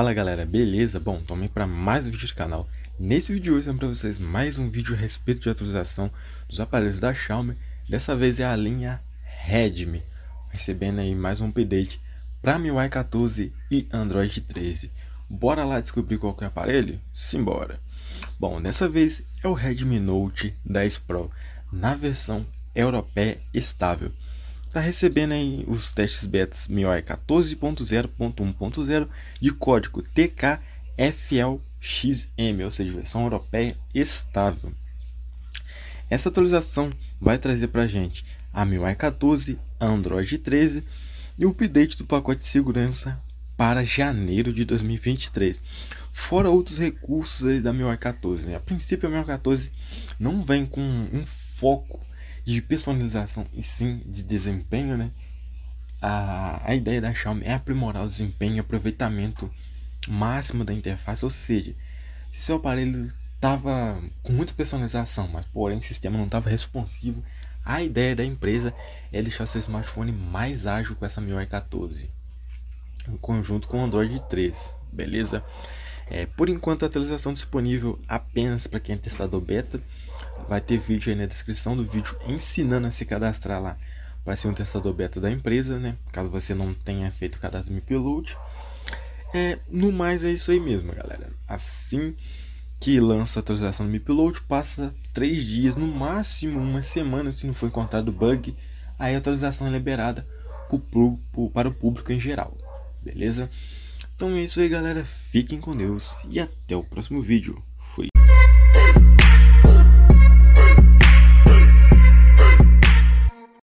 Fala galera, beleza? Bom, também para mais um vídeo do canal. Nesse vídeo hoje eu para vocês mais um vídeo a respeito de atualização dos aparelhos da Xiaomi. Dessa vez é a linha Redmi, recebendo aí mais um update para MIUI 14 e Android 13. Bora lá descobrir qual que é o aparelho? Simbora! Bom, dessa vez é o Redmi Note 10 Pro, na versão europeia estável está recebendo aí os testes betas MIUI 14.0.1.0 de código TKFLXM, ou seja, versão europeia estável. Essa atualização vai trazer para a gente a MIUI 14, Android 13 e o update do pacote de segurança para janeiro de 2023, fora outros recursos da MIUI 14. Né? A princípio, a MIUI 14 não vem com um foco de personalização e sim de desempenho, né? A, a ideia da Xiaomi é aprimorar o desempenho e aproveitamento máximo da interface, ou seja, se seu aparelho estava com muita personalização, mas porém o sistema não estava responsivo, a ideia da empresa é deixar seu smartphone mais ágil com essa MIUI 14, em conjunto com o Android 13, beleza? É, por enquanto, a atualização disponível apenas para quem é testador beta, Vai ter vídeo aí na descrição do vídeo ensinando a se cadastrar lá para ser um testador beta da empresa, né? Caso você não tenha feito o cadastro no Pilot. É, no mais é isso aí mesmo, galera. Assim que lança a atualização do MIPload, passa 3 dias, no máximo uma semana, se não for encontrado bug, aí a atualização é liberada pro, pro, para o público em geral, beleza? Então é isso aí, galera. Fiquem com Deus e até o próximo vídeo.